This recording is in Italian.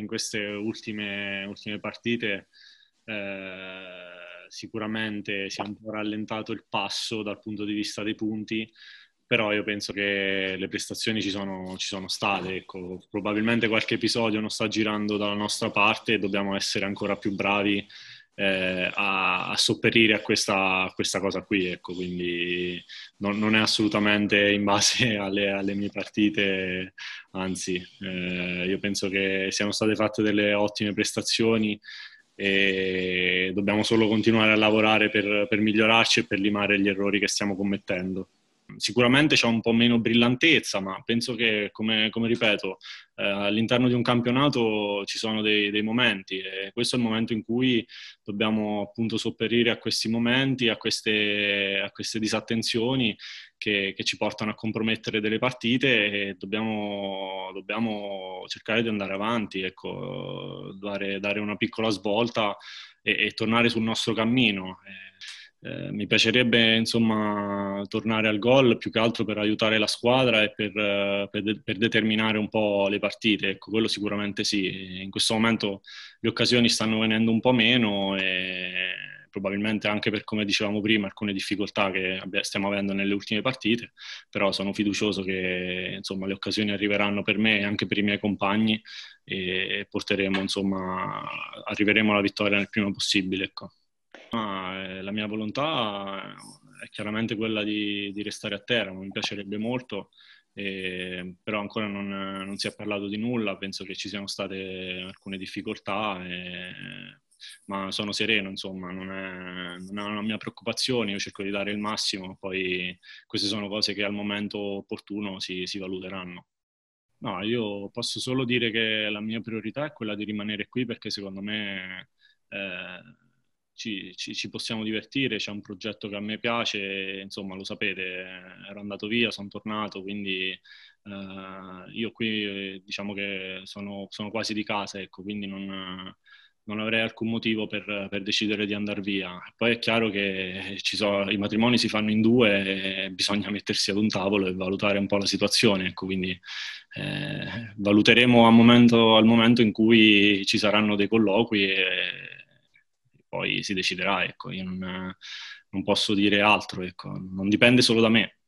in queste ultime, ultime partite eh, sicuramente si è un po' rallentato il passo dal punto di vista dei punti, però io penso che le prestazioni ci sono, ci sono state. Ecco. Probabilmente qualche episodio non sta girando dalla nostra parte e dobbiamo essere ancora più bravi eh, a, a, sopperire a questa, a questa, cosa qui, ecco, quindi non, non è assolutamente in base alle, alle mie partite, anzi eh, io penso che siano state fatte delle ottime prestazioni e dobbiamo solo continuare a lavorare per, per migliorarci e per limare gli errori che stiamo commettendo sicuramente c'è un po' meno brillantezza, ma penso che, come, come ripeto, eh, all'interno di un campionato ci sono dei, dei, momenti e questo è il momento in cui dobbiamo appunto sopperire a questi momenti, a queste, a queste disattenzioni che, che, ci portano a compromettere delle partite e dobbiamo, dobbiamo cercare di andare avanti, ecco, dare, dare, una piccola svolta e, e tornare sul nostro cammino. E, eh, eh, mi piacerebbe insomma tornare al gol più che altro per aiutare la squadra e per, eh, per, de- per determinare un po' le partite, ecco quello sicuramente sì. In questo momento le occasioni stanno venendo un po' meno e probabilmente anche per come dicevamo prima alcune difficoltà che abbi- stiamo avendo nelle ultime partite, però sono fiducioso che insomma, le occasioni arriveranno per me e anche per i miei compagni e, e porteremo insomma arriveremo alla vittoria nel prima possibile. Ecco la mia volontà è chiaramente quella di, di restare a terra, mi piacerebbe molto, eh, però ancora non, non, si è parlato di nulla, penso che ci siano state alcune difficoltà, e, ma sono sereno, insomma, non è, non è, una mia preoccupazione, io cerco di dare il massimo, poi queste sono cose che al momento opportuno si, si valuteranno. No, io posso solo dire che la mia priorità è quella di rimanere qui perché secondo me... Eh, ci, ci, ci, possiamo divertire, c'è un progetto che a me piace, insomma lo sapete, ero andato via, sono tornato, quindi eh, io qui eh, diciamo che sono, sono, quasi di casa, ecco, quindi non, non avrei alcun motivo per, per, decidere di andare via. Poi è chiaro che so, i matrimoni si fanno in due e bisogna mettersi ad un tavolo e valutare un po' la situazione. Ecco, quindi eh, valuteremo momento, al momento in cui ci saranno dei colloqui e poi si deciderà, ecco, io non, non posso dire altro, ecco, non dipende solo da me.